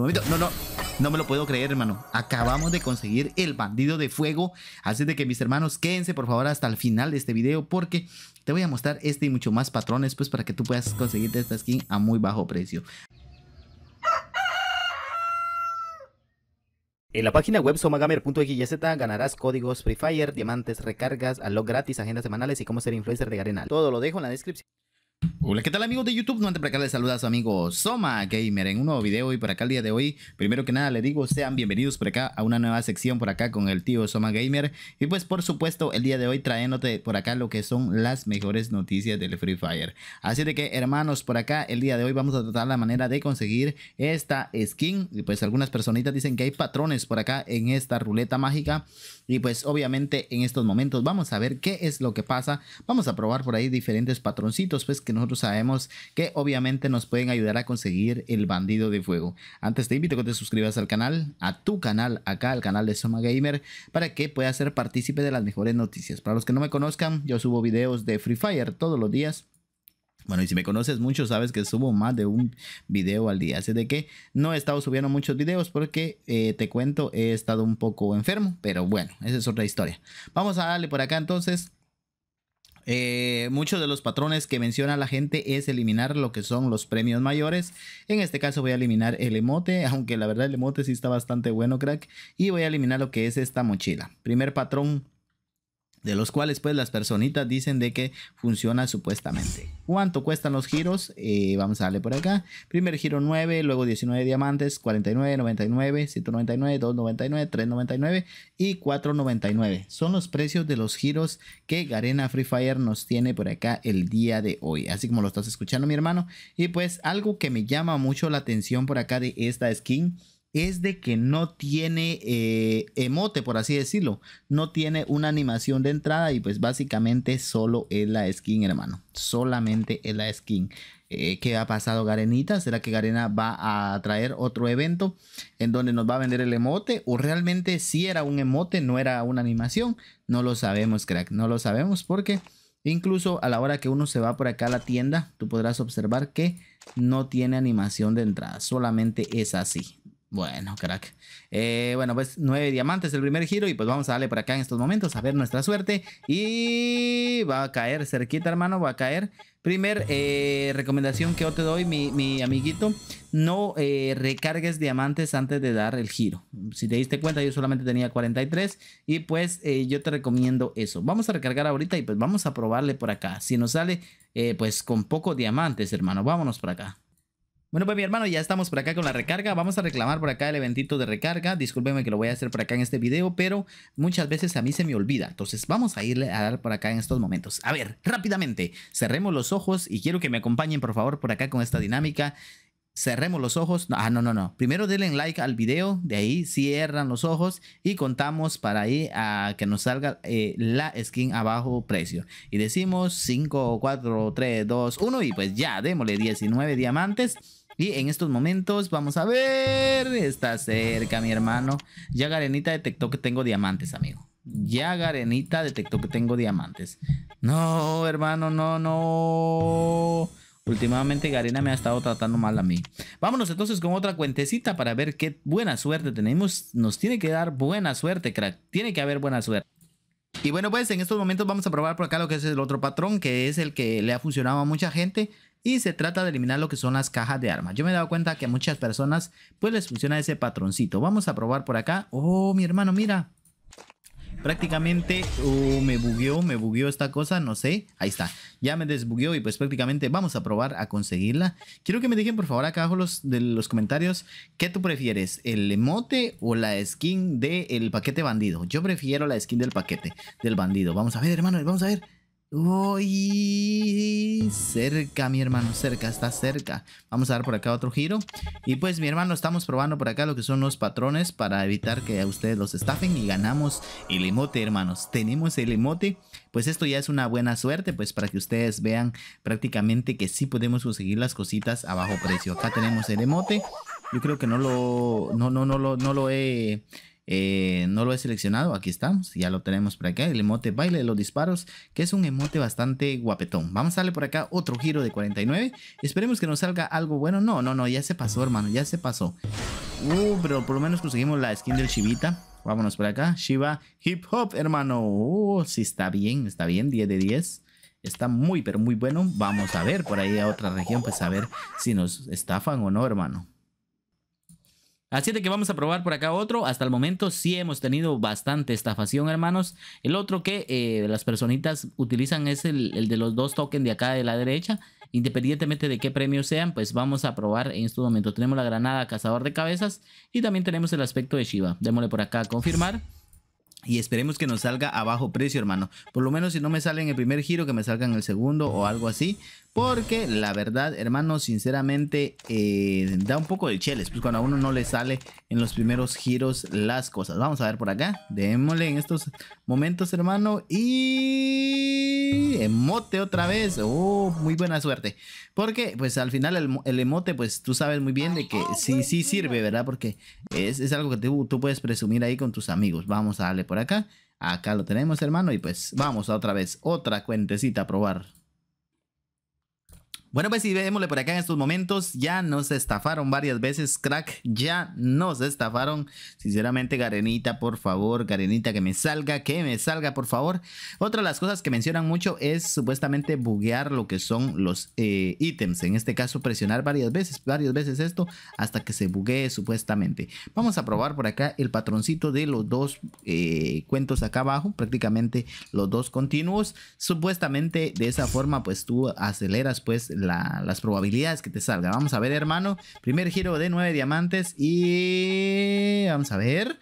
No, no, no me lo puedo creer, hermano. Acabamos de conseguir el bandido de fuego. Así de que, mis hermanos, quédense por favor hasta el final de este video porque te voy a mostrar este y mucho más patrones pues para que tú puedas conseguirte esta skin a muy bajo precio. En la página web somagamer.xyz ganarás códigos Free Fire, diamantes, recargas, alog gratis, agendas semanales y cómo ser influencer de Arenal. Todo lo dejo en la descripción. Hola, ¿qué tal amigos de YouTube? No antes para acá les saluda a su amigo Soma Gamer en un nuevo video y por acá el día de hoy, primero que nada le digo, sean bienvenidos por acá a una nueva sección por acá con el tío Soma Gamer y pues por supuesto el día de hoy traéndote por acá lo que son las mejores noticias del Free Fire. Así de que hermanos, por acá el día de hoy vamos a tratar la manera de conseguir esta skin y pues algunas personitas dicen que hay patrones por acá en esta ruleta mágica y pues obviamente en estos momentos vamos a ver qué es lo que pasa, vamos a probar por ahí diferentes patroncitos pues que nosotros sabemos que obviamente nos pueden ayudar a conseguir el bandido de fuego. Antes te invito a que te suscribas al canal, a tu canal, acá al canal de Soma Gamer, para que puedas ser partícipe de las mejores noticias. Para los que no me conozcan, yo subo videos de Free Fire todos los días. Bueno, y si me conoces mucho, sabes que subo más de un video al día. Así de que no he estado subiendo muchos videos porque eh, te cuento, he estado un poco enfermo. Pero bueno, esa es otra historia. Vamos a darle por acá entonces. Eh, muchos de los patrones que menciona la gente es eliminar lo que son los premios mayores. En este caso voy a eliminar el emote, aunque la verdad el emote sí está bastante bueno, crack. Y voy a eliminar lo que es esta mochila. Primer patrón de los cuales pues las personitas dicen de que funciona supuestamente. ¿Cuánto cuestan los giros? Eh, vamos a darle por acá. Primer giro 9, luego 19 diamantes, 49, 99, 199, 299, 399 y 499. Son los precios de los giros que Garena Free Fire nos tiene por acá el día de hoy. Así como lo estás escuchando mi hermano. Y pues algo que me llama mucho la atención por acá de esta skin es de que no tiene eh, emote, por así decirlo. No tiene una animación de entrada y pues básicamente solo es la skin, hermano. Solamente es la skin. Eh, ¿Qué ha pasado Garenita? ¿Será que Garena va a traer otro evento en donde nos va a vender el emote? ¿O realmente si era un emote, no era una animación? No lo sabemos, crack. No lo sabemos porque... Incluso a la hora que uno se va por acá a la tienda, tú podrás observar que no tiene animación de entrada, solamente es así. Bueno, crack. Eh, bueno, pues nueve diamantes el primer giro y pues vamos a darle por acá en estos momentos a ver nuestra suerte. Y va a caer cerquita, hermano, va a caer. Primer eh, recomendación que yo te doy, mi, amiguito, no eh, recargues diamantes antes de dar el giro. Si te diste cuenta, yo solamente tenía 43 y pues yo te recomiendo eso. Vamos a recargar ahorita y pues vamos a probarle por acá. Si nos sale, pues con pocos diamantes, hermano, vámonos por acá. Bueno, pues mi hermano, ya estamos por acá con la recarga. Vamos a reclamar por acá el eventito de recarga. Discúlpenme que lo voy a hacer por acá en este video, pero muchas veces a mí se me olvida. Entonces vamos a irle a dar por acá en estos momentos. A ver, rápidamente, cerremos los ojos y quiero que me acompañen por favor por acá con esta dinámica. Cerremos los ojos. ah, no, no, no. Primero denle like al video. De ahí cierran los ojos y contamos para ahí a que nos salga eh, la skin a bajo precio. Y decimos 5, 4, 3, 2, 1 y pues ya, démosle 19 diamantes. Y en estos momentos, vamos a ver. Está cerca, mi hermano. Ya Garenita detectó que tengo diamantes, amigo. Ya Garenita detectó que tengo diamantes. No, hermano, no, no. Últimamente Garena me ha estado tratando mal a mí. Vámonos entonces con otra cuentecita para ver qué buena suerte tenemos. Nos tiene que dar buena suerte, crack. Tiene que haber buena suerte. Y bueno, pues en estos momentos vamos a probar por acá lo que es el otro patrón, que es el que le ha funcionado a mucha gente y se trata de eliminar lo que son las cajas de armas. Yo me he dado cuenta que a muchas personas pues les funciona ese patroncito. Vamos a probar por acá. Oh, mi hermano, mira. Prácticamente oh, me bugueó, me bugueó esta cosa, no sé. Ahí está. Ya me desbugueó y pues prácticamente vamos a probar a conseguirla. Quiero que me dejen por favor acá abajo los, de los comentarios qué tú prefieres, el emote o la skin del paquete bandido. Yo prefiero la skin del paquete del bandido. Vamos a ver, hermano, vamos a ver. Uy, cerca, mi hermano, cerca, está cerca. Vamos a dar por acá otro giro. Y pues, mi hermano, estamos probando por acá lo que son los patrones para evitar que a ustedes los estafen y ganamos el emote, hermanos. Tenemos el emote. Pues esto ya es una buena suerte, pues para que ustedes vean prácticamente que sí podemos conseguir las cositas a bajo precio. Acá tenemos el emote. Yo creo que no lo, no, no, no, no lo he eh, no lo he seleccionado, aquí estamos, ya lo tenemos por acá, el emote baile de los disparos, que es un emote bastante guapetón. Vamos a darle por acá otro giro de 49, esperemos que nos salga algo bueno. No, no, no, ya se pasó, hermano, ya se pasó. Uh, pero por lo menos conseguimos la skin del Shivita. Vámonos por acá, Shiva Hip Hop, hermano. Uh, sí está bien, está bien, 10 de 10 está muy pero muy bueno. Vamos a ver por ahí a otra región, pues a ver si nos estafan o no, hermano. Así de que vamos a probar por acá otro. Hasta el momento sí hemos tenido bastante estafación, hermanos. El otro que eh, las personitas utilizan es el, de los dos tokens de acá de la derecha. Independientemente de qué premios sean, pues vamos a probar en este momento. Tenemos la granada cazador de cabezas y también tenemos el aspecto de Shiva. Démosle por acá confirmar. Y esperemos que nos salga a bajo precio, hermano. Por lo menos si no me sale en el primer giro, que me salga en el segundo o algo así. Porque la verdad, hermano, sinceramente, eh, da un poco de cheles. Pues cuando a uno no le sale en los primeros giros las cosas. Vamos a ver por acá. Démosle en estos momentos, hermano. Y emote otra vez. Oh, muy buena suerte. Porque, pues al final el, emote, pues tú sabes muy bien de que sí, sí sirve, ¿verdad? Porque es, algo que tú, tú puedes presumir ahí con tus amigos. Vamos a darle por acá. Acá lo tenemos, hermano. Y pues vamos a otra vez, otra cuentecita a probar. Bueno, pues si vemosle por acá en estos momentos, ya nos estafaron varias veces, crack, ya nos estafaron. Sinceramente, Garenita, por favor, Garenita, que me salga, que me salga, por favor. Otra de las cosas que mencionan mucho es supuestamente buguear lo que son los eh, ítems. En este caso, presionar varias veces, varias veces esto, hasta que se buguee supuestamente. Vamos a probar por acá el patroncito de los dos eh, cuentos acá abajo, prácticamente los dos continuos. Supuestamente, de esa forma, pues tú aceleras pues las probabilidades que te salga. Vamos a ver, hermano. Primer giro de nueve diamantes y... Vamos a ver.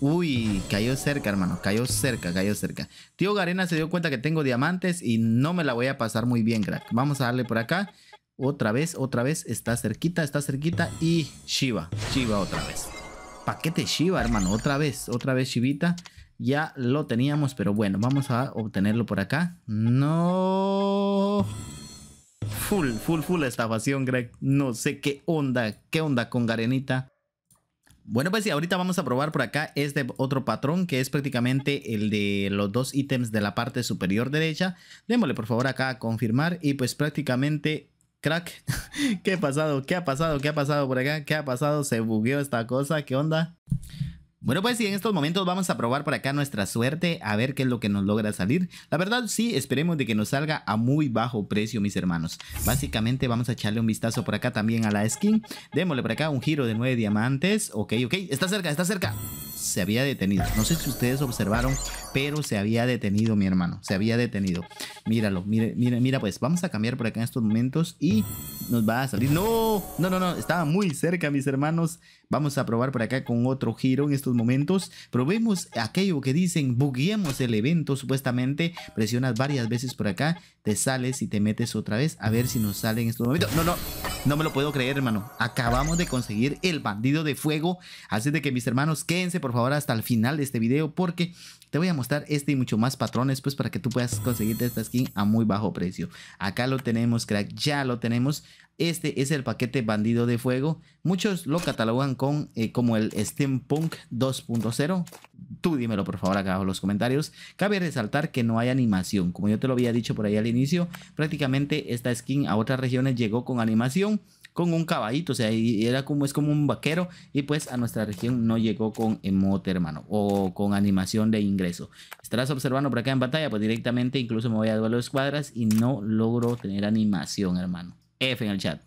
Uy, cayó cerca, hermano. Cayó cerca, cayó cerca. Tío Garena se dio cuenta que tengo diamantes y no me la voy a pasar muy bien, crack. Vamos a darle por acá. Otra vez, otra vez. Está cerquita, está cerquita. Y Shiva, Shiva otra vez. Paquete Shiva, hermano. Otra vez, otra vez Shivita. Ya lo teníamos, pero bueno, vamos a obtenerlo por acá. No full, full, full estafación, Greg. No sé qué onda, qué onda con Garenita. Bueno, pues sí, ahorita vamos a probar por acá este otro patrón que es prácticamente el de los dos ítems de la parte superior derecha. Démosle por favor acá a confirmar y pues prácticamente crack. ¿Qué ha pasado? ¿Qué ha pasado? ¿Qué ha pasado por acá? ¿Qué ha pasado? ¿Se bugueó esta cosa? ¿Qué onda? Bueno, pues sí en estos momentos vamos a probar por acá nuestra suerte, a ver qué es lo que nos logra salir. La verdad, sí, esperemos de que nos salga a muy bajo precio, mis hermanos. Básicamente vamos a echarle un vistazo por acá también a la skin. Démosle por acá un giro de nueve diamantes. Ok, ok, está cerca, está cerca se había detenido. No sé si ustedes observaron, pero se había detenido mi hermano, se había detenido. Míralo, mire, mira, mira, pues vamos a cambiar por acá en estos momentos y nos va a salir. No, no, no, no, estaba muy cerca mis hermanos. Vamos a probar por acá con otro giro en estos momentos. Probemos aquello que dicen, buguemos el evento supuestamente. Presionas varias veces por acá, te sales y te metes otra vez a ver si nos sale en estos momentos. No, no, no me lo puedo creer hermano. Acabamos de conseguir el bandido de fuego. Así de que mis hermanos, quédense por por favor hasta el final de este video porque te voy a mostrar este y mucho más patrones pues para que tú puedas conseguirte esta skin a muy bajo precio. Acá lo tenemos crack, ya lo tenemos. Este es el paquete bandido de fuego. Muchos lo catalogan con, eh, como el Steampunk 2.0. Tú dímelo por favor acá abajo los comentarios. Cabe resaltar que no hay animación. Como yo te lo había dicho por ahí al inicio, prácticamente esta skin a otras regiones llegó con animación con un caballito, o sea, y era como, es como un vaquero y pues a nuestra región no llegó con emote, hermano, o con animación de ingreso. Estarás observando por acá en pantalla, pues directamente incluso me voy a duelo de escuadras y no logro tener animación, hermano. F en el chat.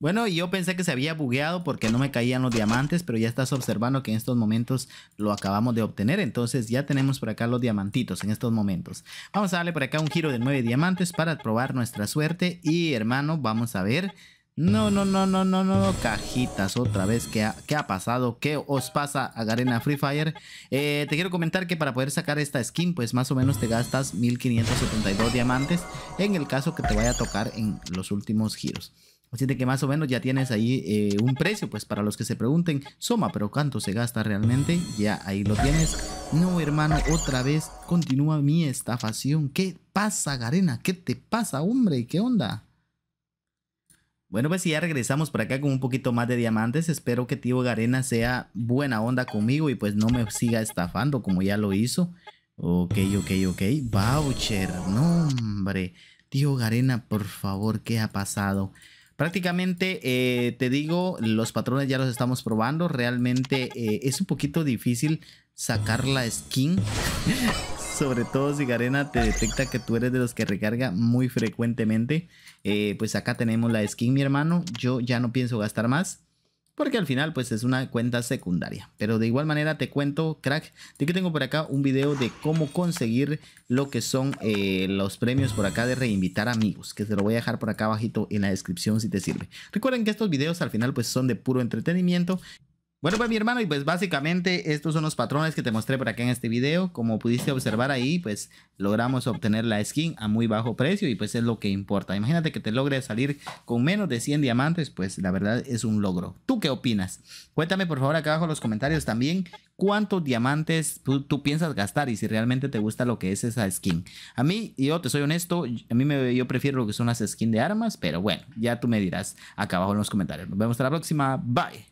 Bueno, yo pensé que se había bugueado porque no me caían los diamantes, pero ya estás observando que en estos momentos lo acabamos de obtener, entonces ya tenemos por acá los diamantitos en estos momentos. Vamos a darle por acá un giro de nueve diamantes para probar nuestra suerte y hermano, vamos a ver no, no, no, no, no, no, cajitas, otra vez, ¿qué ha, pasado? ¿Qué os pasa a Garena Free Fire? Eh, te quiero comentar que para poder sacar esta skin, pues más o menos te gastas 1572 diamantes en el caso que te vaya a tocar en los últimos giros. Así que más o menos ya tienes ahí eh, un precio, pues para los que se pregunten, Soma, pero ¿cuánto se gasta realmente? Ya ahí lo tienes. No, hermano, otra vez continúa mi estafación. ¿Qué pasa, Garena? ¿Qué te pasa, hombre? ¿Qué onda? Bueno, pues ya regresamos por acá con un poquito más de diamantes. Espero que Tío Garena sea buena onda conmigo y pues no me siga estafando como ya lo hizo. Ok, ok, ok. Voucher. No, hombre. Tío Garena, por favor, ¿qué ha pasado? Prácticamente, eh, te digo, los patrones ya los estamos probando. Realmente eh, es un poquito difícil sacar la skin sobre todo si Garena te detecta que tú eres de los que recarga muy frecuentemente. Eh, pues acá tenemos la skin, mi hermano. Yo ya no pienso gastar más. Porque al final pues es una cuenta secundaria. Pero de igual manera te cuento, crack, de que tengo por acá un video de cómo conseguir lo que son eh, los premios por acá de reinvitar amigos. Que te lo voy a dejar por acá abajito en la descripción si te sirve. Recuerden que estos videos al final pues son de puro entretenimiento. Bueno, pues mi hermano, y pues básicamente estos son los patrones que te mostré por acá en este video. Como pudiste observar ahí, pues logramos obtener la skin a muy bajo precio y pues es lo que importa. Imagínate que te logres salir con menos de 100 diamantes, pues la verdad es un logro. ¿Tú qué opinas? Cuéntame por favor acá abajo en los comentarios también cuántos diamantes tú, piensas gastar y si realmente te gusta lo que es esa skin. A mí, yo te soy honesto, a mí me, yo prefiero lo que son las skins de armas, pero bueno, ya tú me dirás acá abajo en los comentarios. Nos vemos hasta la próxima. Bye.